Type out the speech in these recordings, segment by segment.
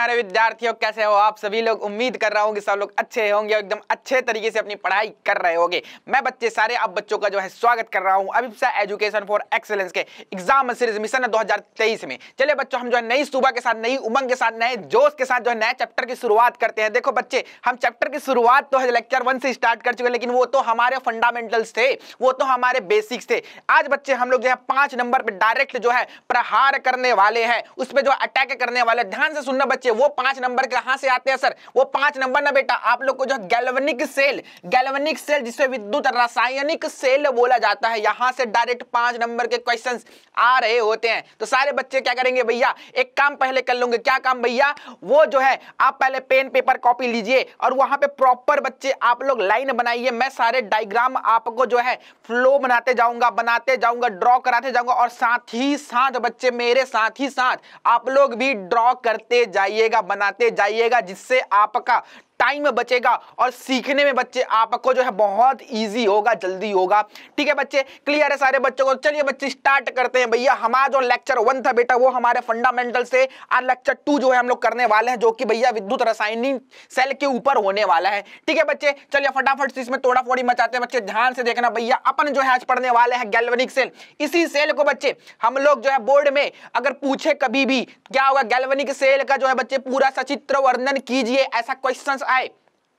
प्यारे विद्यार्थियों कैसे हो आप सभी लोग उम्मीद कर रहा हूँ कि सब लोग अच्छे होंगे और एकदम अच्छे तरीके से अपनी पढ़ाई कर रहे होंगे मैं बच्चे सारे आप बच्चों का जो है स्वागत कर रहा हूँ अभिप्सा एजुकेशन फॉर एक्सलेंस के एग्जाम सीरीज मिशन है 2023 में चले बच्चों हम जो है नई सुबह के साथ नई उमंग के साथ नए जोश के साथ जो है नए चैप्टर की शुरुआत करते हैं देखो बच्चे हम चैप्टर की शुरुआत तो है लेक्चर वन से स्टार्ट कर चुके हैं लेकिन वो तो हमारे फंडामेंटल्स थे वो तो हमारे बेसिक्स थे आज बच्चे हम लोग जो है पांच नंबर पर डायरेक्ट जो है प्रहार करने वाले हैं उस पर जो अटैक करने वाले ध्यान से सुनना बच्चे पूछिए वो पांच नंबर कहां से आते हैं सर वो पांच नंबर ना बेटा आप लोग को जो गैल्वनिक सेल गैल्वनिक सेल जिसे विद्युत रासायनिक सेल बोला जाता है यहां से डायरेक्ट पांच नंबर के क्वेश्चन आ रहे होते हैं तो सारे बच्चे क्या करेंगे भैया एक काम पहले कर लूंगे क्या काम भैया वो जो है आप पहले पेन पेपर कॉपी लीजिए और वहां पर प्रॉपर बच्चे आप लोग लाइन बनाइए मैं सारे डायग्राम आपको जो है फ्लो बनाते जाऊंगा बनाते जाऊंगा ड्रॉ कराते जाऊंगा और साथ ही साथ बच्चे मेरे साथ ही साथ आप लोग भी ड्रॉ करते जाइए जाइएगा बनाते जाइएगा जिससे आपका टाइम बचेगा और सीखने में बच्चे आपको जो है बहुत ईजी होगा जल्दी होगा ठीक है बच्चे क्लियर है सारे बच्चों को चलिए बच्चे स्टार्ट करते हैं भैया हमारा जो लेक्चर वन था बेटा वो हमारे फंडामेंटल से और लेक्चर टू जो है हम लोग करने वाले हैं जो कि भैया विद्युत रासायनिक सेल के ऊपर होने वाला है ठीक है बच्चे चलिए फटाफट इसमें तोड़ा फोड़ी मचाते हैं बच्चे ध्यान से देखना भैया अपन जो है आज पढ़ने वाले हैं गैल्वेनिक सेल इसी सेल को बच्चे हम लोग जो है बोर्ड में अगर पूछे कभी भी क्या होगा गैल्वेनिक सेल का जो है बच्चे पूरा सचित्र वर्णन कीजिए ऐसा क्वेश्चन आए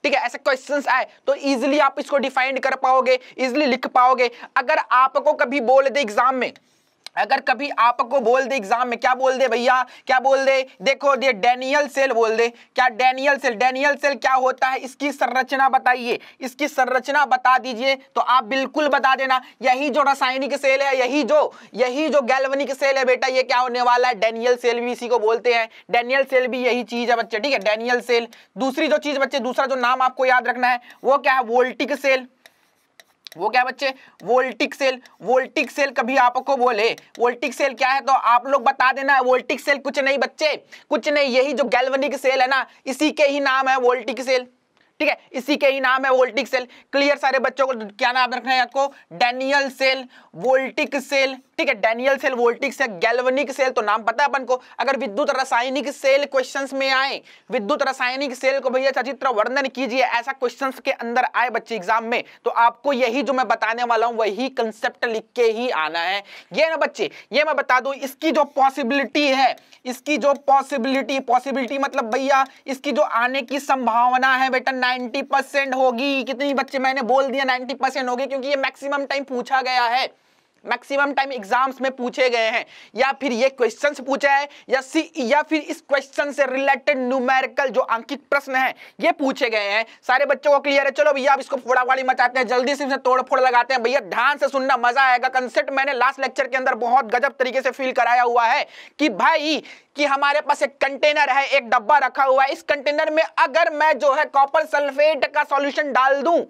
ठीक है ऐसे क्वेश्चंस आए तो इजीली आप इसको डिफाइंड कर पाओगे इजीली लिख पाओगे अगर आपको कभी बोल दे एग्जाम में अगर कभी आपको बोल दे एग्जाम में क्या बोल दे भैया क्या बोल दे देखो ये डेनियल सेल बोल दे क्या डेनियल सेल डेनियल सेल क्या होता है इसकी संरचना बताइए इसकी संरचना बता दीजिए तो आप बिल्कुल बता देना यही जो रासायनिक सेल है यही जो यही जो गैल्वनिक सेल है बेटा ये क्या होने वाला है डेनियल सेल भी इसी को बोलते हैं डेनियल सेल भी यही चीज है बच्चे ठीक है डेनियल सेल दूसरी जो चीज बच्चे दूसरा जो नाम आपको याद रखना है वो क्या है वोल्टिक सेल वो क्या बच्चे वोल्टिक सेल वोल्टिक सेल कभी आपको बोले वोल्टिक सेल क्या है तो आप लोग बता देना वोल्टिक सेल कुछ नहीं बच्चे कुछ नहीं यही जो गैल्वनिक सेल है ना इसी के ही नाम है वोल्टिक सेल ठीक है इसी के ही नाम है वोल्टिक सेल क्लियर सारे बच्चों को क्या नाम रखना है आपको डेनियल सेल वोल्टिक सेल ठीक है Daniell cell voltaic cell galvanic cell तो नाम पता है अपन को अगर विद्युत रासायनिक सेल क्वेश्चन में आए विद्युत रासायनिक सेल को भैया सचित्र वर्णन कीजिए ऐसा क्वेश्चन के अंदर आए बच्चे एग्जाम में तो आपको यही जो मैं बताने वाला हूँ वही कंसेप्ट लिख के ही आना है ये ना बच्चे ये मैं बता दू इसकी जो पॉसिबिलिटी है इसकी जो पॉसिबिलिटी पॉसिबिलिटी मतलब भैया इसकी जो आने की संभावना है बेटा नाइनटी परसेंट होगी कितनी बच्चे मैंने बोल दिया नाइनटी परसेंट होगी क्योंकि ये मैक्सिमम टाइम पूछा गया है मैक्सिमम टाइम एग्जाम्स में पूछे गए हैं या फिर ये क्वेश्चंस पूछा है या सी या फिर इस क्वेश्चन से रिलेटेड न्यूमेरिकल जो अंकित प्रश्न है ये पूछे गए हैं सारे बच्चों को क्लियर है चलो भैया आप इसको फोड़ावाड़ी मचाते हैं जल्दी से तोड़ फोड़ लगाते हैं भैया ध्यान से सुनना मजा आएगा कंसेप्ट मैंने लास्ट लेक्चर के अंदर बहुत गजब तरीके से फील कराया हुआ है कि भाई कि हमारे पास एक कंटेनर है एक डब्बा रखा हुआ है इस कंटेनर में अगर मैं जो है कॉपर सल्फेट का सॉल्यूशन डाल दूं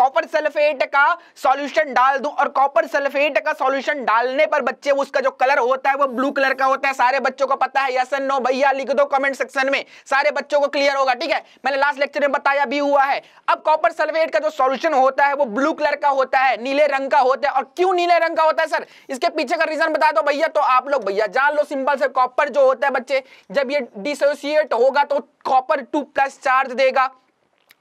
कॉपर सल्फेट का सॉल्यूशन डाल दूं और कॉपर सल्फेट का सॉल्यूशन डालने पर बच्चे उसका जो कलर होता है वो ब्लू कलर का होता है सारे बच्चों को पता है यस नो भैया लिख दो कमेंट सेक्शन में सारे बच्चों को क्लियर होगा ठीक है मैंने लास्ट लेक्चर में बताया भी हुआ है अब कॉपर सल्फेट का जो सोल्यूशन होता है वो ब्लू कलर का होता है नीले रंग का होता है और क्यों नीले रंग का होता है सर इसके पीछे का रीजन बता दो भैया तो आप लोग भैया जान लो सिंपल से कॉपर जो होता है बच्चे जब ये डिसोसिएट होगा तो कॉपर टू प्लस चार्ज देगा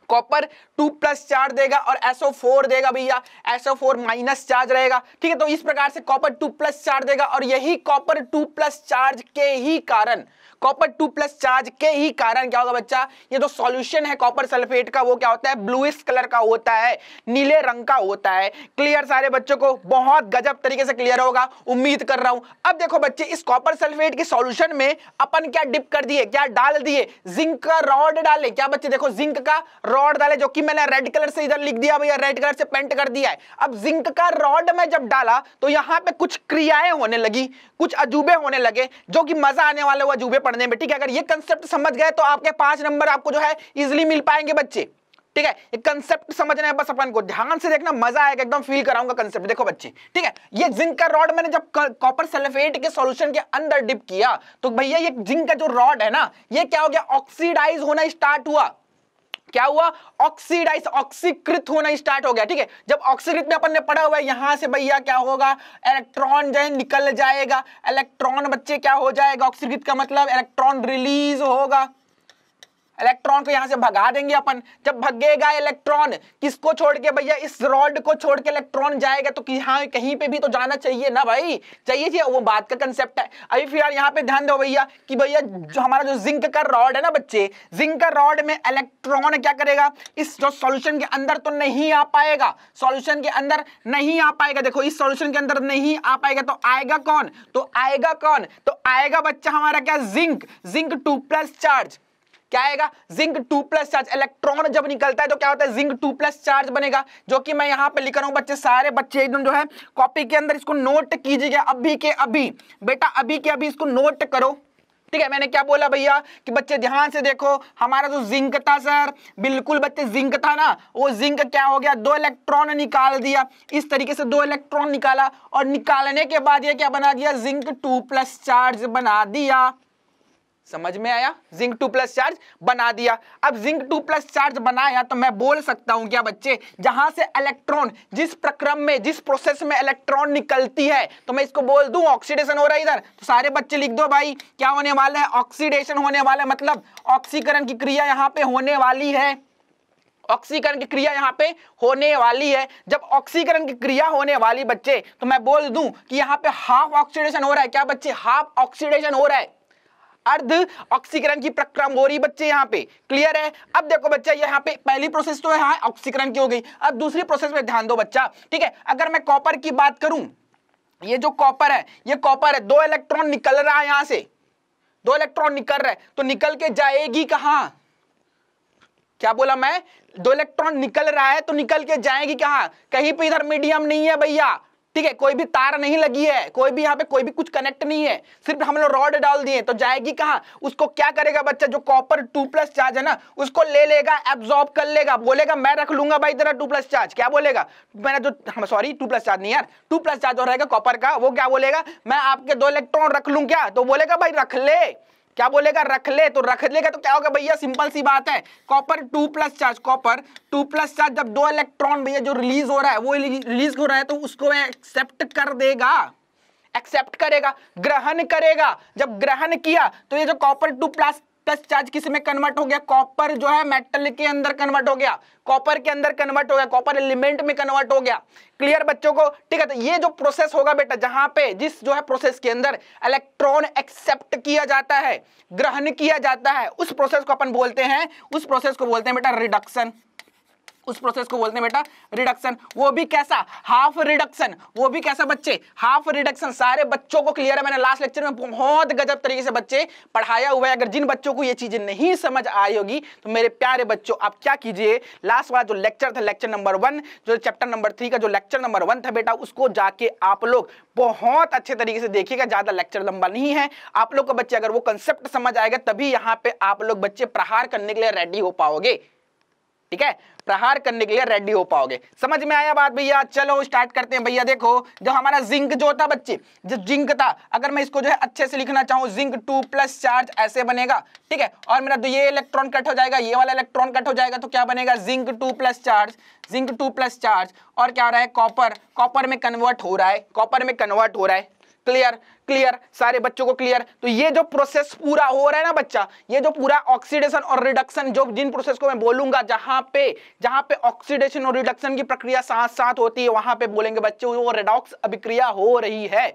कॉपर टू प्लस चार्ज देगा और एसओ फोर देगा भैया एसओ फोर माइनस चार्ज रहेगा ठीक है तो इस प्रकार से कॉपर टू प्लस चार्ज देगा और यही कॉपर टू प्लस चार्ज के ही कारण कॉपर टू प्लस चार्ज के ही कारण क्या होगा बच्चा ये जो सॉल्यूशन है कॉपर सल्फेट का वो क्या होता है ब्लूइस कलर का होता है नीले रंग का होता है क्लियर सारे बच्चों को बहुत गजब तरीके से क्लियर होगा उम्मीद कर रहा हूं अब देखो बच्चे इस कॉपर सल्फेट के सॉल्यूशन में अपन क्या डिप कर दिए क्या डाल दिए जिंक का रॉड डाले क्या बच्चे देखो जिंक का रॉड डाले जो कि मैंने रेड कलर से इधर लिख दिया भैया रेड कलर से पेंट कर दिया है अब जिंक का रॉड में जब डाला तो यहां पे कुछ क्रियाएं होने लगी कुछ अजूबे होने लगे जो कि मजा आने वाले वो अजूबे पढ़ने में ठीक है अगर ये कंसेप्ट समझ गए तो आपके पांच नंबर आपको जो है इजिली मिल पाएंगे बच्चे ठीक है ये कंसेप्ट समझना है बस अपन को ध्यान से देखना मजा आएगा एकदम फील कराऊंगा कंसेप्ट देखो बच्चे ठीक है ये जिंक का रॉड मैंने जब कॉपर सल्फेट के सॉल्यूशन के अंदर डिप किया तो भैया ये जिंक का जो रॉड है ना ये क्या हो गया ऑक्सीडाइज होना स्टार्ट हुआ क्या हुआ ऑक्सीडाइज ऑक्सीकृत होना स्टार्ट हो गया ठीक है जब ऑक्सीकृत में अपन ने पढ़ा हुआ है यहां से भैया क्या होगा इलेक्ट्रॉन जो है निकल जाएगा इलेक्ट्रॉन बच्चे क्या हो जाएगा ऑक्सीकृत का मतलब इलेक्ट्रॉन रिलीज होगा इलेक्ट्रॉन को यहाँ से भगा देंगे अपन जब भगेगा इलेक्ट्रॉन किसको छोड़ के भैया इस रॉड को छोड़ के इलेक्ट्रॉन जाएगा तो यहाँ कहीं पे भी तो जाना चाहिए ना भाई चाहिए थी वो बात का कंसेप्ट है अभी फिलहाल यहाँ पे ध्यान दो भैया कि भैया जो हमारा जो जिंक का रॉड है ना बच्चे जिंक का रॉड में इलेक्ट्रॉन क्या करेगा इस जो सोल्यूशन के अंदर तो नहीं आ पाएगा सोल्यूशन के अंदर नहीं आ पाएगा देखो इस सोल्यूशन के अंदर नहीं आ पाएगा तो आएगा कौन तो आएगा कौन तो आएगा बच्चा हमारा क्या zinc zinc two plus charge क्या आएगा zinc two plus charge electron जब निकलता है तो क्या होता है जिंक टू प्लस चार्ज बनेगा जो कि मैं यहां पे लिख रहा हूं बच्चे सारे बच्चे एकदम जो है कॉपी के अंदर इसको नोट कीजिएगा अभी के अभी बेटा अभी के अभी इसको नोट करो ठीक है मैंने क्या बोला भैया कि बच्चे ध्यान से देखो हमारा जो जिंक था सर बिल्कुल बच्चे जिंक था ना वो जिंक क्या हो गया दो इलेक्ट्रॉन निकाल दिया इस तरीके से दो इलेक्ट्रॉन निकाला और निकालने के बाद ये क्या बना दिया जिंक टू प्लस चार्ज बना दिया समझ में आया जिंक टू प्लस चार्ज बना दिया अब जिंक टू प्लस चार्ज बनाया तो मैं बोल सकता हूं क्या बच्चे जहां से इलेक्ट्रॉन जिस प्रक्रम में जिस प्रोसेस में इलेक्ट्रॉन निकलती है तो मैं इसको बोल दू ऑक्सीडेशन हो रहा है इधर तो सारे बच्चे लिख दो भाई क्या होने वाला है ऑक्सीडेशन होने वाला है मतलब ऑक्सीकरण की क्रिया यहाँ पे होने वाली है ऑक्सीकरण की क्रिया यहाँ पे होने वाली है जब ऑक्सीकरण की क्रिया होने वाली बच्चे तो मैं बोल दूं कि यहाँ पे हाफ ऑक्सीडेशन हो रहा है क्या बच्चे हाफ ऑक्सीडेशन हो रहा है अर्ध ऑक्सीकरण की प्रक्रम हो रही बच्चे यहाँ पे क्लियर है अब देखो बच्चा यहाँ पे पहली प्रोसेस तो यहाँ ऑक्सीकरण की हो गई अब दूसरी प्रोसेस में ध्यान दो बच्चा ठीक है अगर मैं कॉपर की बात करूं ये जो कॉपर है ये कॉपर है दो इलेक्ट्रॉन निकल रहा है यहां से दो इलेक्ट्रॉन निकल रहा है तो निकल के जाएगी कहां क्या बोला मैं दो इलेक्ट्रॉन निकल रहा है तो निकल के जाएगी कहां कहीं पे इधर मीडियम नहीं है भैया ठीक है कोई भी तार नहीं लगी है कोई भी यहाँ पे कोई भी कुछ कनेक्ट नहीं है सिर्फ हम लोग रॉड डाल दिए तो जाएगी कहाँ उसको क्या करेगा बच्चा जो कॉपर टू प्लस चार्ज है ना उसको ले लेगा एब्जॉर्ब कर लेगा बोलेगा मैं रख लूंगा भाई तेरा टू प्लस चार्ज क्या बोलेगा मैंने जो सॉरी टू प्लस चार्ज नहीं यार टू प्लस चार्ज हो रहेगा कॉपर का वो क्या बोलेगा मैं आपके दो इलेक्ट्रॉन रख लूँ क्या तो बोलेगा भाई रख ले क्या बोलेगा रख ले तो रख लेगा तो क्या होगा भैया सिंपल सी बात है copper two plus charge copper two plus charge जब दो इलेक्ट्रॉन भैया जो रिलीज हो रहा है वो रिलीज हो रहा है तो उसको एक्सेप्ट कर देगा एक्सेप्ट करेगा ग्रहण करेगा जब ग्रहण किया तो ये जो copper two plus plus charge किस में कन्वर्ट हो गया कॉपर जो है मेटल के अंदर कन्वर्ट हो गया कॉपर के अंदर कन्वर्ट हो गया कॉपर एलिमेंट में कन्वर्ट हो गया क्लियर बच्चों को ठीक है तो ये जो प्रोसेस होगा बेटा जहां पे जिस जो है प्रोसेस के अंदर इलेक्ट्रॉन एक्सेप्ट किया जाता है ग्रहण किया जाता है उस प्रोसेस को अपन बोलते हैं उस प्रोसेस को बोलते हैं बेटा रिडक्शन उस प्रोसेस को बोलते हैं बेटा रिडक्शन वो भी कैसा हाफ रिडक्शन वो भी कैसा बच्चे हाफ रिडक्शन सारे बच्चों को क्लियर है मैंने लास्ट लेक्चर में बहुत गजब तरीके से बच्चे पढ़ाया हुआ है अगर जिन बच्चों को ये चीजें नहीं समझ आई होगी तो मेरे प्यारे बच्चों आप क्या कीजिए लास्ट वाला जो लेक्चर था लेक्चर नंबर वन जो चैप्टर नंबर थ्री का जो लेक्चर नंबर वन था बेटा उसको जाके आप लोग बहुत अच्छे तरीके से देखिएगा ज्यादा लेक्चर लंबा नहीं है आप लोग का बच्चे अगर वो कंसेप्ट समझ आएगा तभी यहाँ पे आप लोग बच्चे प्रहार करने के लिए रेडी हो पाओगे ठीक है प्रहार करने के लिए रेडी हो पाओगे समझ में आया बात भैया चलो स्टार्ट करते हैं भैया देखो जो हमारा जिंक जो था बच्चे जो जिंक था अगर मैं इसको जो है अच्छे से लिखना चाहूं जिंक टू प्लस चार्ज ऐसे बनेगा ठीक है और मेरा तो ये इलेक्ट्रॉन कट हो जाएगा ये वाला इलेक्ट्रॉन कट हो जाएगा तो क्या बनेगा zinc two plus charge zinc two plus charge और क्या हो रहा है कॉपर कॉपर में कन्वर्ट हो रहा है कॉपर में कन्वर्ट हो रहा है क्लियर क्लियर सारे बच्चों को क्लियर तो ये जो प्रोसेस पूरा हो रहा है ना बच्चा ये जो पूरा ऑक्सीडेशन और रिडक्शन जो जिन प्रोसेस को मैं बोलूंगा जहां पे जहां पे ऑक्सीडेशन और रिडक्शन की प्रक्रिया साथ साथ होती है वहां पे बोलेंगे बच्चे वो रेडॉक्स अभिक्रिया हो रही है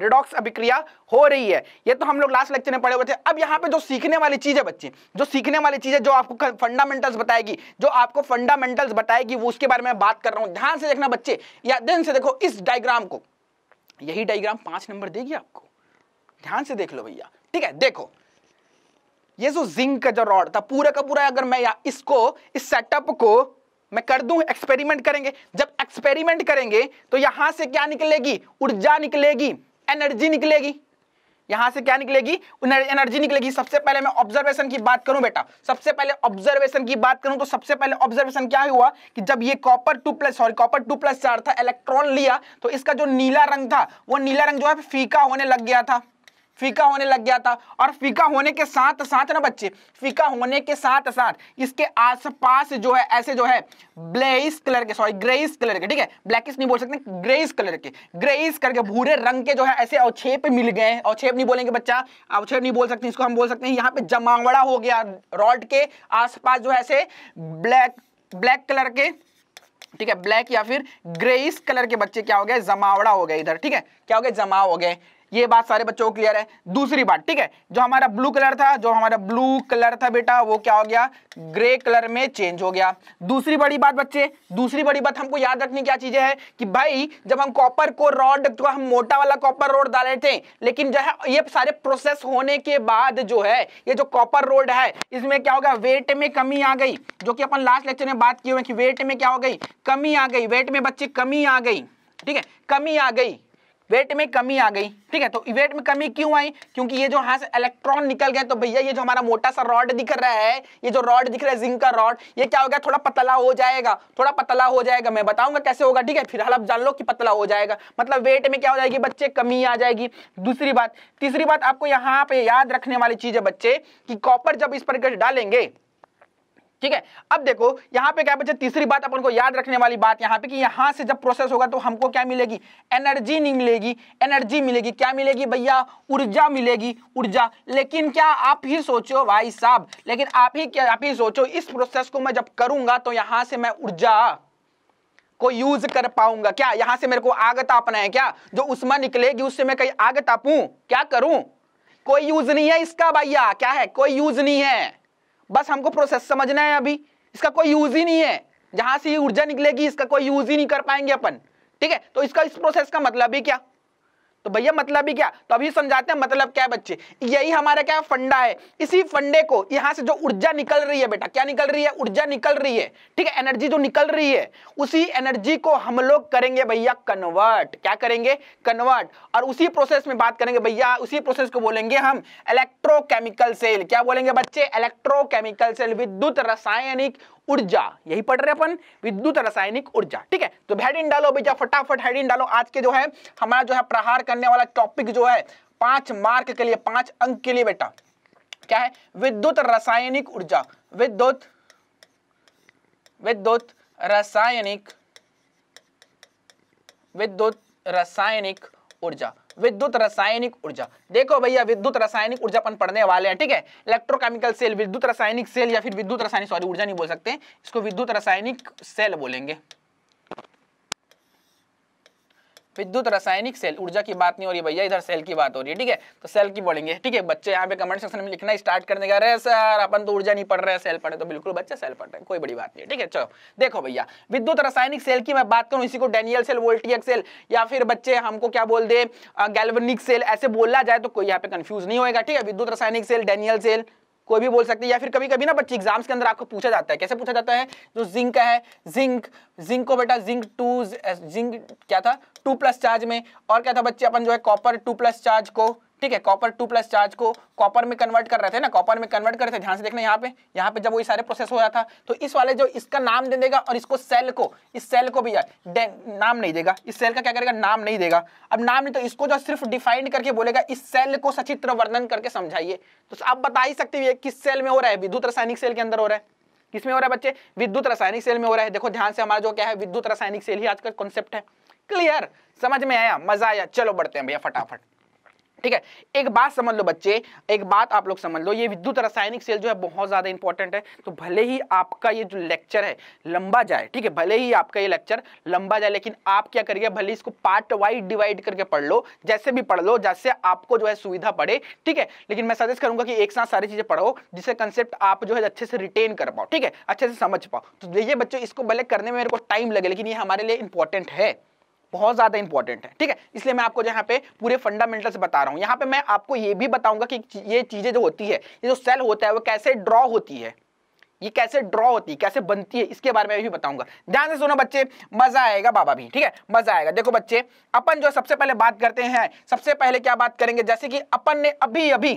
रिडॉक्स अभिक्रिया हो रही है ये तो हम लोग लास्ट लेक्चर में पढ़े हुए थे अब यहाँ पे जो सीखने वाली चीज है बच्चे जो सीखने वाली चीज है जो आपको फंडामेंटल्स बताएगी जो आपको फंडामेंटल्स बताएगी वो उसके बारे में बात कर रहा हूँ ध्यान से देखना बच्चे या ध्यान से देखो इस डायग्राम को यही डायग्राम पांच नंबर देगी आपको ध्यान से देख लो भैया ठीक है देखो ये जो जिंक का जो रॉड था पूरा का पूरा अगर मैं इसको इस सेटअप को मैं कर दूं एक्सपेरिमेंट करेंगे जब एक्सपेरिमेंट करेंगे तो यहां से क्या निकलेगी ऊर्जा निकलेगी एनर्जी निकलेगी यहां से क्या निकलेगी एनर्जी निकलेगी सबसे पहले मैं ऑब्जर्वेशन की बात करूं बेटा सबसे पहले ऑब्जर्वेशन की बात करूं तो सबसे पहले ऑब्जर्वेशन क्या हुआ कि जब ये copper two plus sorry copper two plus चार था इलेक्ट्रॉन लिया तो इसका जो नीला रंग था वो नीला रंग जो है फीका होने लग गया था फीका होने लग गया था और फीका होने के साथ साथ ना बच्चे फीका होने के साथ साथ इसके आसपास जो है ऐसे जो है ब्लेइस कलर के सॉरी ग्रेइस कलर के ठीक है ब्लैकिस नहीं बोल सकते ग्रेइस कलर के ग्रेइस करके भूरे रंग के जो है ऐसे अवक्षेप मिल गए हैं अवक्षेप नहीं बोलेंगे बच्चा अवक्षेप नहीं बोल सकते इसको हम बोल सकते हैं यहाँ पे जमावड़ा हो गया रॉड के आसपास जो है ऐसे ब्लैक ब्लैक कलर के ठीक है ब्लैक या फिर ग्रेइस कलर के बच्चे क्या हो गए जमावड़ा हो गए इधर ठीक है क्या हो गए जमाव हो गए ये बात सारे बच्चों को क्लियर है दूसरी बात ठीक है जो हमारा ब्लू कलर था जो हमारा ब्लू कलर था बेटा वो क्या हो गया ग्रे कलर में चेंज हो गया दूसरी बड़ी बात बच्चे दूसरी बड़ी बात हमको याद रखनी क्या चीजें है कि भाई जब हम कॉपर को रॉड को तो हम मोटा वाला कॉपर रोड डाले थे लेकिन जो है ये सारे प्रोसेस होने के बाद जो है ये जो कॉपर रोड है इसमें क्या हो गया वेट में कमी आ गई जो कि अपन लास्ट लेक्चर में बात की हुई कि वेट में क्या हो गई कमी आ गई वेट में बच्चे कमी आ गई ठीक है कमी आ गई वेट में कमी आ गई ठीक है तो वेट में कमी क्यों आई क्योंकि ये जो यहाँ से इलेक्ट्रॉन निकल गए तो भैया ये जो हमारा मोटा सा रॉड दिख रहा है ये जो रॉड दिख रहा है जिंक का रॉड ये क्या हो गया थोड़ा पतला हो जाएगा थोड़ा पतला हो जाएगा मैं बताऊंगा कैसे होगा ठीक है फिलहाल आप जान लो कि पतला हो जाएगा मतलब वेट में क्या हो जाएगी बच्चे कमी आ जाएगी दूसरी बात तीसरी बात आपको यहाँ पे याद रखने वाली चीज है बच्चे की कॉपर जब इस पर डालेंगे ठीक है अब देखो यहां पे क्या बच्चे तीसरी बात अपन को याद रखने वाली बात यहां पे कि यहां से जब प्रोसेस होगा तो हमको क्या मिलेगी एनर्जी नहीं मिलेगी एनर्जी मिलेगी क्या मिलेगी भैया ऊर्जा मिलेगी ऊर्जा लेकिन क्या आप ही सोचो भाई साहब लेकिन आप ही क्या आप ही सोचो इस प्रोसेस को मैं जब करूंगा तो यहां से मैं ऊर्जा को यूज कर पाऊंगा क्या यहां से मेरे को आग तापना है क्या जो उसमें निकलेगी उससे मैं कहीं आग तापू क्या करूं कोई यूज नहीं है इसका भैया क्या है कोई यूज नहीं है बस हमको प्रोसेस समझना है अभी इसका कोई यूज ही नहीं है जहां से ये ऊर्जा निकलेगी इसका कोई यूज ही नहीं कर पाएंगे अपन ठीक है तो इसका इस प्रोसेस का मतलब ही क्या तो भैया मतलब ही क्या तो अभी समझाते हैं मतलब क्या है बच्चे यही हमारा क्या फंडा है इसी फंडे को यहां से जो ऊर्जा निकल रही है बेटा क्या निकल रही है ऊर्जा निकल रही है ठीक है एनर्जी जो निकल रही है उसी एनर्जी को हम लोग करेंगे भैया कन्वर्ट क्या करेंगे कन्वर्ट और उसी प्रोसेस में बात करेंगे भैया उसी प्रोसेस को बोलेंगे हम इलेक्ट्रोकेमिकल सेल क्या बोलेंगे बच्चे इलेक्ट्रोकेमिकल सेल विद्युत रासायनिक ऊर्जा यही पढ़ रहे अपन विद्युत रासायनिक ऊर्जा ठीक है तो हेडिंग डालो भैया फटाफट हेडिंग डालो आज के जो है हमारा जो है प्रहार करने वाला टॉपिक जो है पांच मार्क के लिए पांच अंक के लिए बेटा क्या है विद्युत रासायनिक ऊर्जा विद्युत विद्युत रासायनिक विद्युत रासायनिक ऊर्जा विद्युत रासायनिक ऊर्जा देखो भैया विद्युत रासायनिक ऊर्जा अपन पढ़ने वाले हैं ठीक है इलेक्ट्रोकेमिकल सेल विद्युत रासायनिक सेल या फिर विद्युत रासायनिक सॉरी ऊर्जा नहीं बोल सकते इसको विद्युत रासायनिक सेल बोलेंगे विद्युत रासायनिक सेल ऊर्जा की बात नहीं हो रही भैया इधर सेल की बात हो रही है ठीक है तो सेल की बोलेंगे ठीक है बच्चे यहाँ पे कमेंट सेक्शन में लिखना स्टार्ट करने का रहे सर अपन तो ऊर्जा नहीं पढ़ रहे सेल पढ़े तो बिल्कुल बच्चे सेल पढ़ रहे हैं कोई बड़ी बात नहीं ठीक है चलो देखो भैया विद्युत रासायनिक सेल की मैं बात करूँ इसी को डेनियल सेल वोल्टियक सेल या फिर बच्चे हमको क्या बोल दे गैल्वनिक सेल ऐसे बोला जाए तो कोई यहाँ पे कंफ्यूज नहीं होगा ठीक है विद्युत रासायनिक सेल डेनियल सेल कोई भी बोल सकते हैं या फिर कभी कभी ना बच्चे एग्जाम्स के अंदर आपको पूछा जाता है कैसे पूछा जाता है जो जिंक का है जिंक जिंक को बेटा जिंक टू जिंक क्या था टू प्लस चार्ज में और क्या था बच्चे अपन जो है कॉपर टू प्लस चार्ज को ठीक है कॉपर टू प्लस चार्ज को कॉपर में कन्वर्ट कर रहे थे ना कॉपर में कन्वर्ट कर रहे थे ध्यान से देखना यहाँ पे यहाँ पे जब वही सारे प्रोसेस हो रहा था तो इस वाले जो इसका नाम दे देगा और इसको सेल को इस सेल को भी नाम नहीं देगा इस सेल का क्या करेगा नाम नहीं देगा अब नाम नहीं तो इसको जो सिर्फ डिफाइंड करके बोलेगा इस सेल को सचित्र वर्णन करके समझाइए तो आप बता ही सकते हुए किस सेल में हो रहा है विद्युत रासायनिक सेल के अंदर हो रहा है किसमें हो रहा है बच्चे विद्युत रासायनिक सेल में हो रहा है देखो ध्यान से हमारा जो क्या है विद्युत रासायनिक सेल ही आज का कॉन्सेप्ट है क्लियर समझ में आया मजा आया चलो बढ़ते हैं भैया फटाफट ठीक है एक बात समझ लो बच्चे एक बात आप लोग समझ लो ये विद्युत रासायनिक सेल जो है बहुत ज़्यादा इंपॉर्टेंट है तो भले ही आपका ये जो लेक्चर है लंबा जाए ठीक है भले ही आपका ये लेक्चर लंबा जाए लेकिन आप क्या करिए भले इसको पार्ट वाइज डिवाइड करके पढ़ लो जैसे भी पढ़ लो जैसे आपको जो है सुविधा पड़े ठीक है लेकिन मैं सजेस्ट करूंगा कि एक साथ सारी चीज़ें पढ़ो जिससे कंसेप्ट आप जो है अच्छे से रिटेन कर पाओ ठीक है अच्छे से समझ पाओ तो ये बच्चों इसको भले करने में मेरे को टाइम लगे लेकिन ये हमारे लिए इंपॉर्टेंट है बहुत ज़्यादा इंपॉर्टेंट है ठीक है इसलिए मैं आपको यहाँ पे पूरे फंडामेंटल बता रहा हूँ यहाँ पे मैं आपको ये भी बताऊंगा कि ये चीज़ें जो होती है ये जो सेल होता है वो कैसे ड्रॉ होती है ये कैसे ड्रॉ होती है कैसे बनती है इसके बारे में भी बताऊंगा ध्यान से सुनो बच्चे मजा आएगा बाबा भी ठीक है मजा आएगा देखो बच्चे अपन जो सबसे पहले बात करते हैं सबसे पहले क्या बात करेंगे जैसे कि अपन ने अभी अभी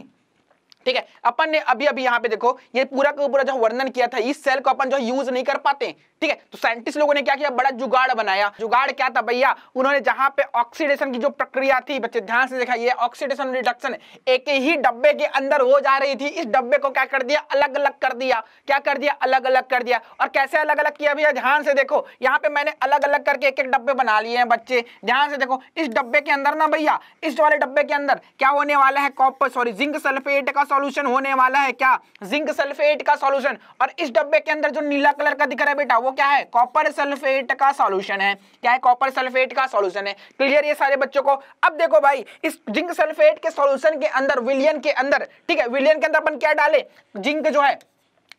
ठीक है अपन ने अभी अभी यहां पे देखो ये पूरा का पूरा जो वर्णन किया था इस सेल को अपन जो यूज नहीं कर पाते ठीक है तो साइंटिस्ट लोगों ने क्या किया बड़ा जुगाड़ बनाया जुगाड़ क्या था भैया उन्होंने जहां पे ऑक्सीडेशन की जो प्रक्रिया थी बच्चे ध्यान से देखा ये ऑक्सीडेशन रिडक्शन एक ही डब्बे के अंदर हो जा रही थी इस डब्बे को क्या कर दिया अलग अलग कर दिया क्या कर दिया अलग अलग कर दिया और कैसे अलग अलग किया भैया ध्यान से देखो यहाँ पे मैंने अलग अलग करके एक एक डब्बे बना लिए हैं बच्चे ध्यान से देखो इस डब्बे के अंदर ना भैया इस वाले डब्बे के अंदर क्या होने वाला है कॉपर सॉरी जिंक सल्फेट का सॉल्यूशन होने वाला है क्या जिंक सल्फेट का सॉल्यूशन और इस डब्बे के अंदर जो नीला कलर का दिख रहा है बेटा वो क्या है कॉपर सल्फेट का सॉल्यूशन है क्या है कॉपर सल्फेट का सॉल्यूशन है क्लियर ये सारे बच्चों को अब देखो भाई इस जिंक सल्फेट के सोल्यूशन के अंदर विलियन के अंदर ठीक है विलियन के अंदर अपन क्या डाले जिंक जो है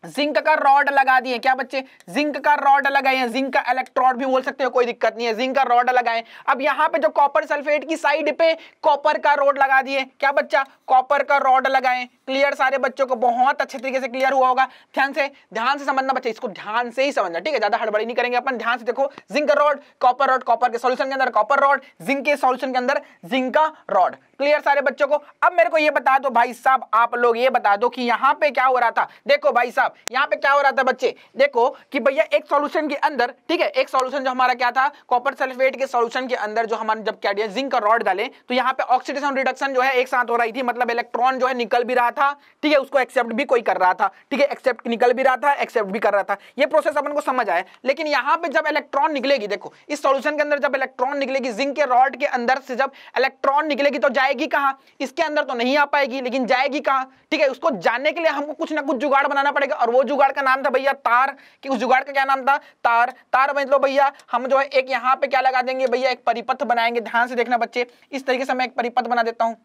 जिंक का रॉड लगा दिए क्या बच्चे जिंक का रॉड लगाए जिंक का इलेक्ट्रॉड भी बोल सकते हो कोई दिक्कत नहीं है जिंक का रॉड लगाए अब यहां पे जो कॉपर सल्फेट की साइड पे कॉपर का रॉड लगा दिए क्या बच्चा कॉपर का रॉड लगाए क्लियर सारे बच्चों को बहुत अच्छे तरीके से क्लियर हुआ होगा ध्यान से ध्यान से समझना बच्चे इसको ध्यान से ही समझना ठीक है ज्यादा हड़बड़ी नहीं करेंगे अपन ध्यान से देखो जिंक का रॉड कॉपर रॉड कॉपर के सोल्यूशन के अंदर कॉपर रॉड जिंक के सोल्यूशन के अंदर जिंक का रॉड क्लियर सारे बच्चों को अब मेरे को ये बता दो भाई साहब आप लोग ये बता दो कि यहाँ पे क्या हो रहा था देखो भाई साहब यहाँ पे क्या हो रहा था बच्चे देखो कि भैया एक सॉल्यूशन के अंदर ठीक है एक सॉल्यूशन जो हमारा क्या था कॉपर सल्फेट के सॉल्यूशन के अंदर जो हमारे जब क्या जिंक का रॉड डाले तो यहाँ पे ऑक्सीडेशन रिडक्शन जो है एक साथ हो रही थी मतलब इलेक्ट्रॉन जो है निकल भी रहा था ठीक है उसको एक्सेप्ट भी कोई कर रहा था ठीक है एक्सेप्ट निकल भी रहा था एक्सेप्ट भी कर रहा था ये प्रोसेस अपन को समझ आया लेकिन यहाँ पे जब इलेक्ट्रॉन निकलेगी देखो इस सोल्यूशन के अंदर जब इलेक्ट्रॉन निकलेगी जिंक के रॉड के अंदर से जब इलेक्ट्रॉन निकलेगी तो जाए आएगी कहाँ इसके अंदर तो नहीं आ पाएगी लेकिन जाएगी कहाँ ठीक है उसको जानने के लिए हमको कुछ ना कुछ जुगाड़ बनाना पड़ेगा और वो जुगाड़ का नाम था भैया तार कि उस जुगाड़ का क्या नाम था तार तार मतलब भैया हम जो है एक यहाँ पे क्या लगा देंगे भैया एक परिपथ बनाएंगे ध्यान से देखना बच्चे इस तरीके से मैं एक परिपथ बना देता हूँ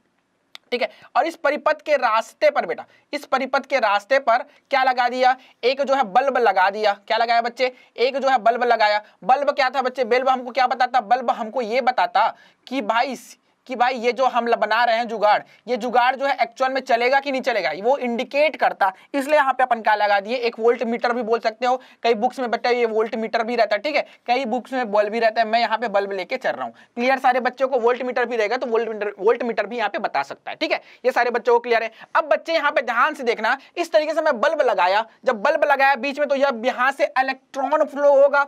ठीक है और इस परिपथ के रास्ते पर बेटा इस परिपथ के रास्ते पर क्या लगा दिया एक जो है बल्ब लगा दिया क्या लगाया बच्चे एक जो है बल्ब लगाया बल्ब क्या था बच्चे बल्ब हमको क्या बताता बल्ब हमको ये बताता कि भाई कि भाई ये जो हम बना रहे हैं जुगाड़ ये जुगाड़ जो है एक्चुअल में चलेगा कि नहीं चलेगा वो इंडिकेट करता इसलिए यहाँ पे अपन क्या लगा दिए एक वोल्ट मीटर भी बोल सकते हो कई बुक्स में बच्चा ये वोल्ट मीटर भी रहता है ठीक है कई बुक्स में बल्ब भी रहता है मैं यहाँ पे बल्ब लेके चल रहा हूँ क्लियर सारे बच्चों को वोल्ट मीटर भी रहेगा तो वोल्ट मीटर वोल्ट मीटर भी यहाँ पे बता सकता है ठीक है ये सारे बच्चों को क्लियर है अब बच्चे यहाँ पे ध्यान से देखना इस तरीके से मैं बल्ब लगाया जब बल्ब लगाया बीच में तो यह यहाँ से इलेक्ट्रॉन फ्लो होगा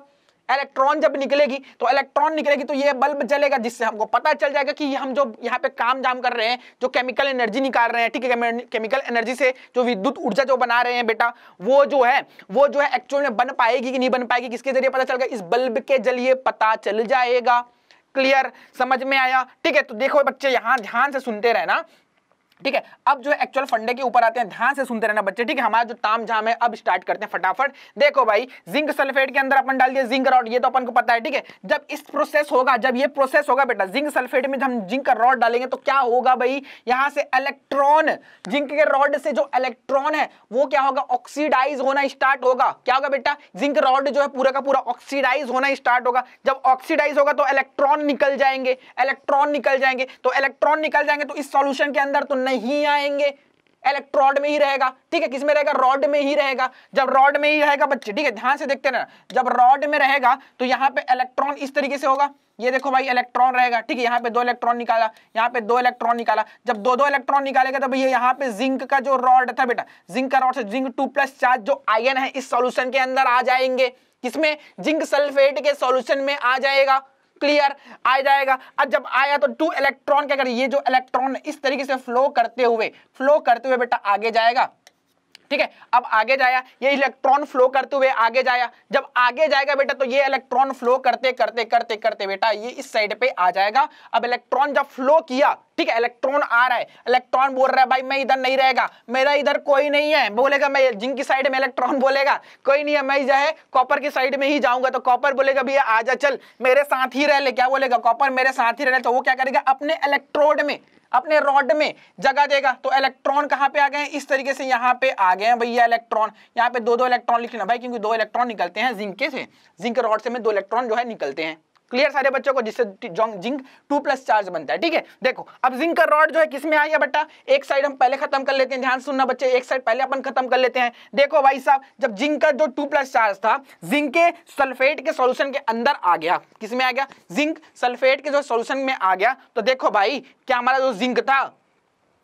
इलेक्ट्रॉन जब निकलेगी तो इलेक्ट्रॉन निकलेगी तो ये बल्ब जलेगा जिससे हमको पता चल जाएगा कि हम जो यहाँ पे काम जाम कर रहे हैं जो केमिकल एनर्जी निकाल रहे हैं ठीक है केमिकल एनर्जी से जो विद्युत ऊर्जा जो बना रहे हैं बेटा वो जो है वो जो है एक्चुअल में बन पाएगी कि नहीं बन पाएगी किसके जरिए पता चल गया इस बल्ब के जरिए पता चल जाएगा क्लियर समझ में आया ठीक है तो देखो बच्चे यहाँ ध्यान से सुनते रहना ठीक है अब जो एक्चुअल फंडे के ऊपर आते हैं ध्यान से सुनते रहना बच्चे ठीक है हमारा जो ताम झाम है अब स्टार्ट करते हैं फटाफट देखो भाई जिंक सल्फेट के अंदर अपन डाल दिया जिंक रॉड ये तो अपन को पता है ठीक है जब इस प्रोसेस होगा जब ये प्रोसेस होगा बेटा जिंक सल्फेट में जब हम जिंक का रॉड डालेंगे तो क्या होगा भाई यहाँ से इलेक्ट्रॉन जिंक के रॉड से जो इलेक्ट्रॉन है वो क्या होगा ऑक्सीडाइज होना स्टार्ट होगा क्या होगा बेटा जिंक रॉड जो है पूरा का पूरा ऑक्सीडाइज होना स्टार्ट होगा जब ऑक्सीडाइज होगा तो इलेक्ट्रॉन निकल जाएंगे इलेक्ट्रॉन निकल जाएंगे तो इलेक्ट्रॉन निकल जाएंगे तो इस सोल्यूशन के अंदर तो नहीं आएंगे इलेक्ट्रोड में ही रहेगा ठीक है किसमें रहेगा रॉड में ही रहेगा जब रॉड में ही रहेगा बच्चे ठीक है ध्यान से देखते रहना जब रॉड में रहेगा तो यहाँ पे इलेक्ट्रॉन इस तरीके से होगा ये देखो भाई इलेक्ट्रॉन रहेगा ठीक है यहाँ पे दो इलेक्ट्रॉन निकाला यहाँ पे दो इलेक्ट्रॉन निकाला जब दो दो इलेक्ट्रॉन निकालेगा तो भैया यहाँ पे जिंक का जो रॉड था बेटा जिंक का रॉड से जिंक टू प्लस चार्ज जो आयन है इस सोल्यूशन के अंदर आ जाएंगे किसमें जिंक सल्फेट के सोल्यूशन में आ जाएगा न्यूक्लियर आ जाएगा अब जब आया तो टू इलेक्ट्रॉन क्या करिए ये जो इलेक्ट्रॉन इस तरीके से फ्लो करते हुए फ्लो करते हुए बेटा आगे जाएगा ठीक है अब आगे जाया ये इलेक्ट्रॉन फ्लो करते हुए आगे जाया जब आगे जाएगा बेटा तो ये इलेक्ट्रॉन फ्लो करते करते करते करते बेटा ये इस साइड पे आ जाएगा अब इलेक्ट्रॉन जब फ्लो किया ठीक है इलेक्ट्रॉन आ रहा है इलेक्ट्रॉन बोल रहा है भाई मैं इधर नहीं रहेगा मेरा इधर कोई नहीं है बोलेगा मैं जिंक की साइड में इलेक्ट्रॉन बोलेगा कोई नहीं है मैं जो है कॉपर की साइड में ही जाऊंगा तो कॉपर बोलेगा भैया आजा चल मेरे साथ ही रह ले क्या बोलेगा कॉपर मेरे साथ ही रह ले तो वो क्या करेगा अपने इलेक्ट्रोड में अपने रॉड में जगह देगा तो इलेक्ट्रॉन कहाँ पे आ गए इस तरीके से यहाँ पे आ गए हैं भैया इलेक्ट्रॉन यहाँ पे दो दो इलेक्ट्रॉन लिख लेना भाई क्योंकि दो इलेक्ट्रॉन निकलते हैं जिंक के से जिंक रॉड से में दो इलेक्ट्रॉन जो है निकलते हैं क्लियर सारे बच्चों को जिससे जिंक टू प्लस चार्ज बनता है ठीक है देखो अब जिंक का रॉड जो है किस में आई बट्टा एक साइड हम पहले खत्म कर लेते हैं ध्यान सुनना बच्चे एक साइड पहले अपन खत्म कर लेते हैं देखो भाई साहब जब जिंक का जो टू प्लस चार्ज था जिंक के सल्फेट के सोल्यूशन के अंदर आ गया किसमें आ गया जिंक सल्फेट के जो सोल्यूशन में आ गया तो देखो भाई क्या हमारा जो जिंक था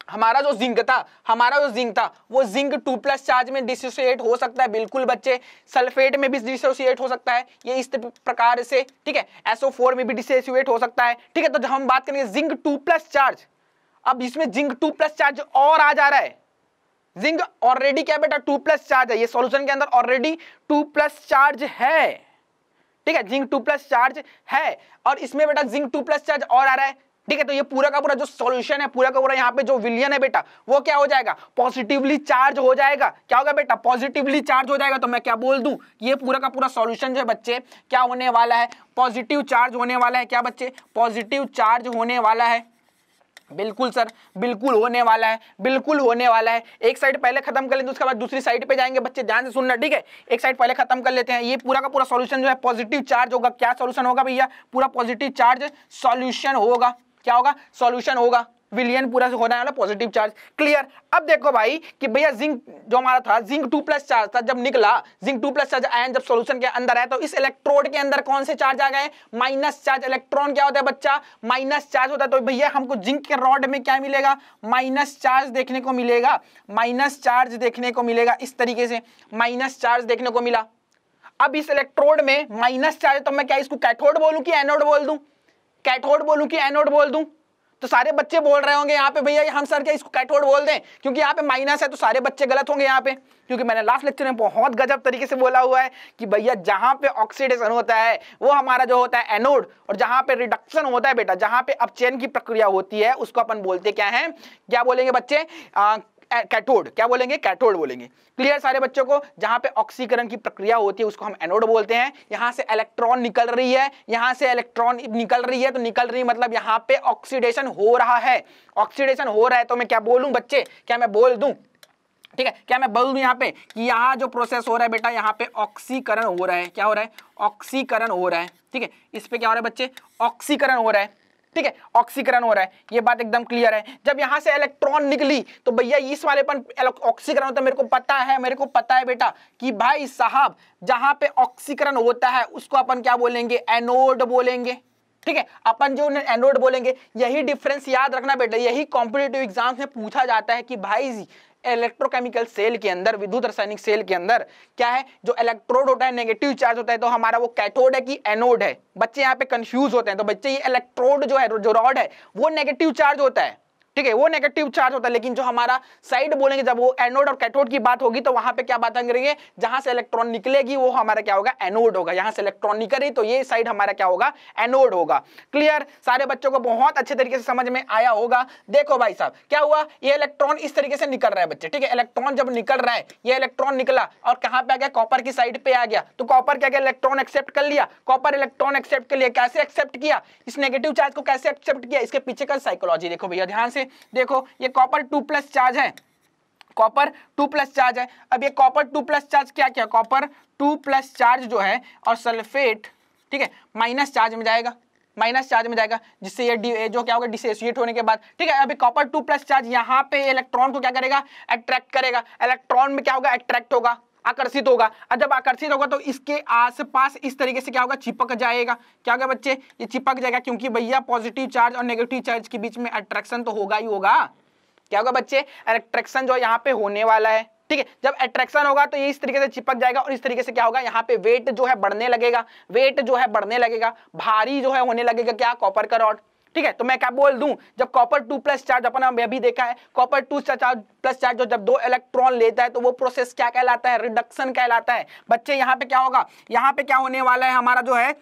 हमारा जो जिंक था हमारा जो जिंक था वो जिंक टू प्लस चार्ज में डिसोसिएट हो सकता है बिल्कुल बच्चे सल्फेट में भी डिसोसिएट हो सकता है ये इस प्रकार से ठीक है एसओ फोर में भी डिसोसिएट हो सकता है ठीक है तो जब हम बात करेंगे जिंक टू प्लस चार्ज अब इसमें जिंक टू प्लस चार्ज और आ जा रहा है जिंक ऑलरेडी क्या बेटा टू प्लस चार्ज है ये सोल्यूशन के अंदर ऑलरेडी टू प्लस चार्ज है ठीक है जिंक टू प्लस चार्ज है और इसमें बेटा जिंक टू प्लस चार्ज और आ रहा है ठीक है तो ये पूरा का पूरा जो सॉल्यूशन है पूरा का पूरा यहाँ पे जो विलियन है बेटा वो क्या हो जाएगा पॉजिटिवली चार्ज हो जाएगा क्या होगा बेटा पॉजिटिवली चार्ज हो जाएगा तो मैं क्या बोल दू ये पूरा का पूरा सॉल्यूशन जो है बच्चे क्या होने वाला है पॉजिटिव चार्ज होने वाला है क्या बच्चे पॉजिटिव चार्ज होने वाला है बिल्कुल सर बिल्कुल होने वाला है बिल्कुल होने वाला है एक साइड पहले खत्म कर लेते हैं उसके बाद दूसरी साइड पे जाएंगे बच्चे ध्यान से सुनना ठीक है एक साइड पहले खत्म कर लेते हैं ये पूरा का पूरा सॉल्यूशन जो है पॉजिटिव चार्ज होगा क्या सॉल्यूशन होगा भैया पूरा पॉजिटिव चार्ज सॉल्यूशन होगा क्या होगा सॉल्यूशन होगा विलियन पूरा से होने वाला पॉजिटिव चार्ज क्लियर अब देखो भाई कि भैया जिंक जो हमारा था जिंक टू प्लस चार्ज था जब निकला zinc two plus charge ion जब सॉल्यूशन के अंदर आया तो इस इलेक्ट्रोड के अंदर कौन से चार्ज आ गए माइनस चार्ज इलेक्ट्रॉन क्या होता है बच्चा माइनस चार्ज होता है तो भैया हमको जिंक के रॉड में क्या मिलेगा माइनस चार्ज देखने को मिलेगा माइनस चार्ज देखने को मिलेगा इस तरीके से माइनस चार्ज देखने को मिला अब इस इलेक्ट्रोड में माइनस चार्ज तो मैं क्या इसको कैथोड बोलूं कि एनोड बोल दूं कैथोड बोलूं कि एनोड बोल दूं तो सारे बच्चे बोल रहे होंगे यहाँ पे भैया हम सर क्या इसको कैथोड बोल दें क्योंकि यहाँ पे माइनस है तो सारे बच्चे गलत होंगे यहाँ पे क्योंकि मैंने लास्ट लेक्चर में बहुत गजब तरीके से बोला हुआ है कि भैया जहां पे ऑक्सीडेशन होता है वो हमारा जो होता है एनोड और जहां पे रिडक्शन होता है बेटा जहां पे अपचयन की प्रक्रिया होती है उसको अपन बोलते क्या है क्या बोलेंगे बच्चे कैटोड क्या बोलेंगे कैटोड बोलेंगे क्लियर सारे बच्चों को जहां पे ऑक्सीकरण की प्रक्रिया होती है उसको हम एनोड बोलते हैं यहां से इलेक्ट्रॉन निकल रही है यहां से इलेक्ट्रॉन निकल रही है तो निकल रही मतलब यहां पे ऑक्सीडेशन हो रहा है ऑक्सीडेशन हो रहा है तो मैं क्या बोलूं बच्चे क्या मैं बोल दूं ठीक है क्या मैं बोल दूं यहाँ पे कि यहाँ जो प्रोसेस हो रहा है बेटा यहाँ पे ऑक्सीकरण हो रहा है क्या हो रहा है ऑक्सीकरण हो रहा है ठीक है इस पे क्या हो रहा है बच्चे ऑक्सीकरण हो रहा है ठीक है ऑक्सीकरण हो रहा है ये बात एकदम क्लियर है जब यहां से इलेक्ट्रॉन निकली तो भैया इस वाले पर ऑक्सीकरण होता है मेरे को पता है मेरे को पता है बेटा कि भाई साहब जहां पे ऑक्सीकरण होता है उसको अपन क्या बोलेंगे एनोड बोलेंगे ठीक है अपन जो एनोड बोलेंगे यही डिफरेंस याद रखना बेटा यही कॉम्पिटेटिव एग्जाम्स में पूछा जाता है कि भाई इलेक्ट्रोकेमिकल सेल के अंदर विद्युत रासायनिक सेल के अंदर क्या है जो इलेक्ट्रोड होता है नेगेटिव चार्ज होता है तो हमारा वो कैथोड है कि एनोड है बच्चे यहाँ पे कंफ्यूज होते हैं तो बच्चे ये इलेक्ट्रोड जो है जो रॉड है वो नेगेटिव चार्ज होता है ठीक है वो नेगेटिव चार्ज होता है लेकिन जो हमारा साइड बोलेंगे जब वो एनोड और कैथोड की बात होगी तो वहां पे क्या बात करेंगे जहां से इलेक्ट्रॉन निकलेगी वो हमारा क्या होगा एनोड होगा यहां से इलेक्ट्रॉन निकलेगी तो ये साइड हमारा क्या होगा एनोड होगा क्लियर सारे बच्चों को बहुत अच्छे तरीके से समझ में आया होगा देखो भाई साहब क्या हुआ ये इलेक्ट्रॉन इस तरीके से निकल रहा है बच्चे ठीक है इलेक्ट्रॉन जब निकल रहा है ये इलेक्ट्रॉन निकला और कहां पे आ गया कॉपर की साइड पे आ गया तो कॉपर क्या क्या इलेक्ट्रॉन एक्सेप्ट कर लिया कॉपर इलेक्ट्रॉन एक्सेप्ट कर लिया कैसे एक्सेप्ट किया इस नेगेटिव चार्ज को कैसे एक्सेप्ट किया इसके पीछे का साइकोलॉजी देखो भैया ध्यान से से देखो ये कॉपर टू प्लस चार्ज है कॉपर टू प्लस चार्ज है अब ये कॉपर टू प्लस चार्ज क्या क्या कॉपर टू प्लस चार्ज जो है और सल्फेट ठीक है माइनस चार्ज में जाएगा माइनस चार्ज में जाएगा जिससे ये डी जो क्या होगा डिसोसिएट होने के बाद ठीक है अभी कॉपर टू प्लस चार्ज यहाँ पे इलेक्ट्रॉन को क्या करेगा अट्रैक्ट करेगा इलेक्ट्रॉन में क्या होगा अट्रैक्ट होगा आकर्षित होगा और जब आकर्षित होगा तो इसके आसपास इस तरीके से क्या होगा चिपक जाएगा क्या होगा बच्चे ये चिपक जाएगा क्योंकि भैया पॉजिटिव चार्ज और नेगेटिव चार्ज के बीच में अट्रैक्शन तो होगा ही होगा क्या होगा बच्चे अट्रैक्शन जो यहाँ पे होने वाला है ठीक है जब अट्रैक्शन होगा तो ये इस तरीके से चिपक जाएगा और इस तरीके से क्या होगा यहाँ पे वेट जो है बढ़ने लगेगा वेट जो है बढ़ने लगेगा भारी जो है होने लगेगा क्या कॉपर का रॉड ठीक है तो मैं क्या बोल दूं जब कॉपर टू प्लस चार्ज अपन अभी देखा है copper two charge plus charge जो जब दो इलेक्ट्रॉन लेता है तो वो प्रोसेस क्या कहलाता है रिडक्शन कहलाता है बच्चे यहाँ पे क्या होगा यहाँ पे क्या होने वाला है हमारा जो है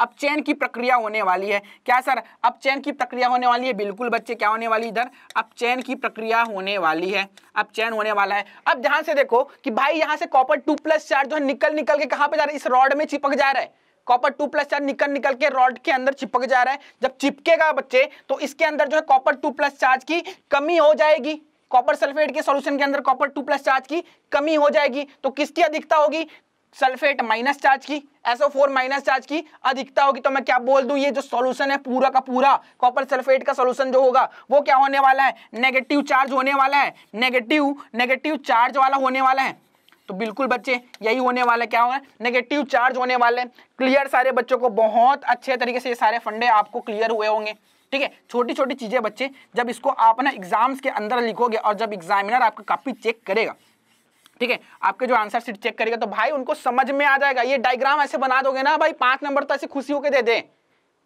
अब चैन की प्रक्रिया होने वाली है क्या सर अब चैन की प्रक्रिया होने वाली है बिल्कुल बच्चे क्या होने वाली इधर अब चैन की प्रक्रिया होने वाली है अब चैन होने वाला है अब ध्यान से देखो कि भाई यहाँ से कॉपर टू प्लस चार्ज जो है निकल निकल के कहां पे जा रहा है इस रॉड में चिपक जा रहा है कॉपर टू प्लस चार्ज निकल निकल के रॉड के अंदर चिपक जा रहा है जब चिपकेगा बच्चे तो इसके अंदर जो है कॉपर टू प्लस चार्ज की कमी हो जाएगी कॉपर सल्फेट के सॉल्यूशन के अंदर कॉपर टू प्लस चार्ज की कमी हो जाएगी तो किसकी अधिकता होगी सल्फेट माइनस चार्ज की एसओ फोर माइनस चार्ज की अधिकता होगी तो मैं क्या बोल दूं ये जो सॉल्यूशन है पूरा का पूरा कॉपर सल्फेट का सॉल्यूशन जो होगा वो क्या होने वाला है नेगेटिव चार्ज होने वाला है नेगेटिव नेगेटिव चार्ज वाला होने वाला है तो बिल्कुल बच्चे यही होने वाला क्या होगा नेगेटिव चार्ज होने वाले क्लियर सारे बच्चों को बहुत अच्छे तरीके से ये सारे फंडे आपको क्लियर हुए होंगे ठीक है छोटी छोटी चीज़ें बच्चे जब इसको आप ना एग्जाम्स के अंदर लिखोगे और जब एग्जामिनर आपका कापी चेक करेगा ठीक है आपके जो आंसर शीट चेक करेगा तो भाई उनको समझ में आ जाएगा ये डायग्राम ऐसे बना दोगे ना भाई पांच नंबर तो ऐसे खुशी होकर दे दे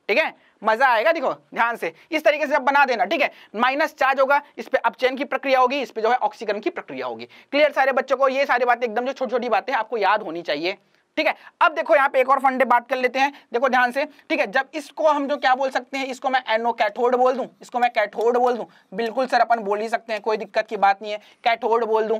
ठीक है मजा आएगा देखो ध्यान से इस तरीके से आप बना देना ठीक है माइनस चार्ज होगा इस पर अपचयन की प्रक्रिया होगी इस पर जो है ऑक्सीकरण की प्रक्रिया होगी क्लियर सारे बच्चों को ये सारी बातें एकदम जो छोटी छोटी बातें आपको याद होनी चाहिए ठीक है अब देखो यहाँ पे एक और फंडे बात कर लेते हैं देखो ध्यान से ठीक है जब इसको हम जो क्या बोल सकते हैं इसको मैं एनो कैथोड बोल दूं इसको मैं कैथोड बोल दूं बिल्कुल सर अपन बोल ही सकते हैं कोई दिक्कत की बात नहीं है कैथोड बोल दूं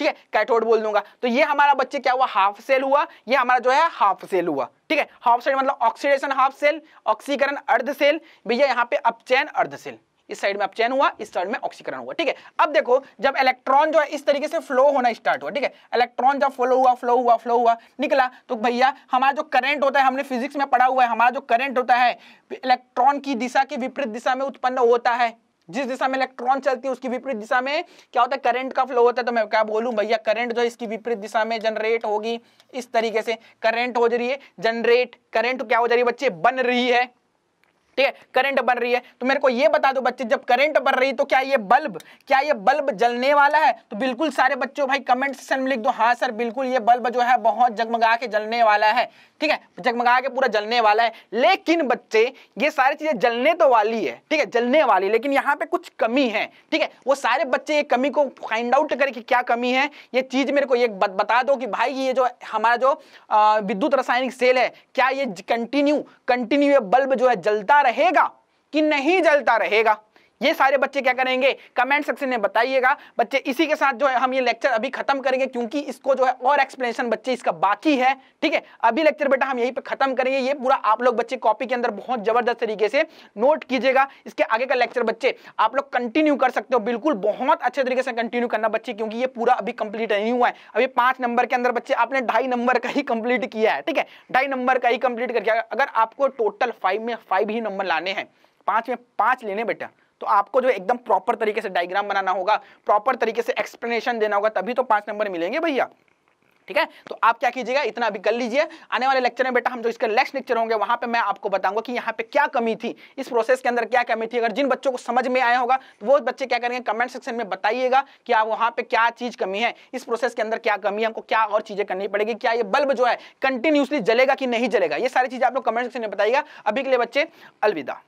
ठीक है कैथोड बोल दूंगा तो ये हमारा बच्चे क्या हुआ हाफ सेल हुआ ये हमारा जो है हाफ सेल हुआ ठीक है हाफ सेल मतलब ऑक्सीडेशन हाफ सेल ऑक्सीकरण अर्ध सेल भैया यहाँ पे अपचैन अर्ध सेल इस साइड में अपचयन हुआ इस साइड में ऑक्सीकरण हुआ ठीक है अब देखो जब इलेक्ट्रॉन जो है इस तरीके से फ्लो होना स्टार्ट हुआ ठीक है इलेक्ट्रॉन जब फ्लो हुआ फ्लो हुआ फ्लो हुआ निकला तो भैया हमारा जो करंट होता है हमने फिजिक्स में पढ़ा हुआ है हमारा जो करंट होता है इलेक्ट्रॉन की दिशा के विपरीत दिशा में उत्पन्न होता है जिस दिशा में इलेक्ट्रॉन चलती है उसकी विपरीत दिशा में क्या होता है करंट का फ्लो होता है तो मैं क्या बोलूं भैया करंट जो इसकी विपरीत दिशा में जनरेट होगी इस तरीके से करंट हो रही है जनरेट करंट क्या हो जा रही है बच्चे बन रही है ठीक है करंट बन रही है तो मेरे को ये बता दो बच्चे जब करंट बन रही है तो क्या ये बल्ब क्या ये बल्ब जलने वाला है तो बिल्कुल सारे बच्चों भाई कमेंट सेक्शन में लिख दो हाँ सर बिल्कुल ये बल्ब जो है बहुत जगमगा के जलने वाला है ठीक है जगमगा के पूरा जलने वाला है लेकिन बच्चे ये सारी चीजें जलने तो वाली है ठीक है जलने वाली लेकिन यहाँ पे कुछ कमी है ठीक है वो सारे बच्चे ये कमी को फाइंड आउट करके क्या कमी है ये चीज मेरे को ये बता दो कि भाई ये जो हमारा जो विद्युत रासायनिक सेल है क्या ये कंटिन्यू कंटिन्यू ये बल्ब जो है जलता रहे रहेगा कि नहीं जलता रहेगा ये सारे बच्चे क्या करेंगे कमेंट सेक्शन में बताइएगा बच्चे इसी के साथ जो है हम ये लेक्चर अभी खत्म करेंगे क्योंकि इसको जो है और एक्सप्लेनेशन बच्चे इसका बाकी है ठीक है अभी लेक्चर बेटा हम यहीं पे खत्म करेंगे ये पूरा आप लोग बच्चे कॉपी के अंदर बहुत जबरदस्त तरीके से नोट कीजिएगा इसके आगे का लेक्चर बच्चे आप लोग कंटिन्यू कर सकते हो बिल्कुल बहुत अच्छे तरीके से कंटिन्यू करना बच्चे क्योंकि ये पूरा अभी कंप्लीट नहीं हुआ है अभी पांच नंबर के अंदर बच्चे आपने ढाई नंबर का ही कंप्लीट किया है ठीक है ढाई नंबर का ही कंप्लीट करके अगर आपको टोटल फाइव में फाइव ही नंबर लाने हैं पांच में पांच लेने बेटा तो आपको जो एकदम प्रॉपर तरीके से डायग्राम बनाना होगा प्रॉपर तरीके से एक्सप्लेनेशन देना होगा तभी तो पांच नंबर मिलेंगे भैया ठीक है तो आप क्या कीजिएगा इतना अभी कर लीजिए आने वाले लेक्चर में बेटा हम जो इसके नेक्स्ट लेक्चर होंगे वहां पे मैं आपको बताऊंगा कि यहाँ पे क्या कमी थी इस प्रोसेस के अंदर क्या कमी थी अगर जिन बच्चों को समझ में आया होगा तो वो बच्चे क्या करेंगे कमेंट सेक्शन में बताइएगा कि आप वहां पे क्या चीज कमी है इस प्रोसेस के अंदर क्या कमी है हमको क्या और चीजें करनी पड़ेगी क्या ये बल्ब जो है कंटिन्यूसली जलेगा कि नहीं जलेगा ये सारी चीज आप लोग कमेंट सेक्शन में बताइएगा अभी के लिए बच्चे अलविदा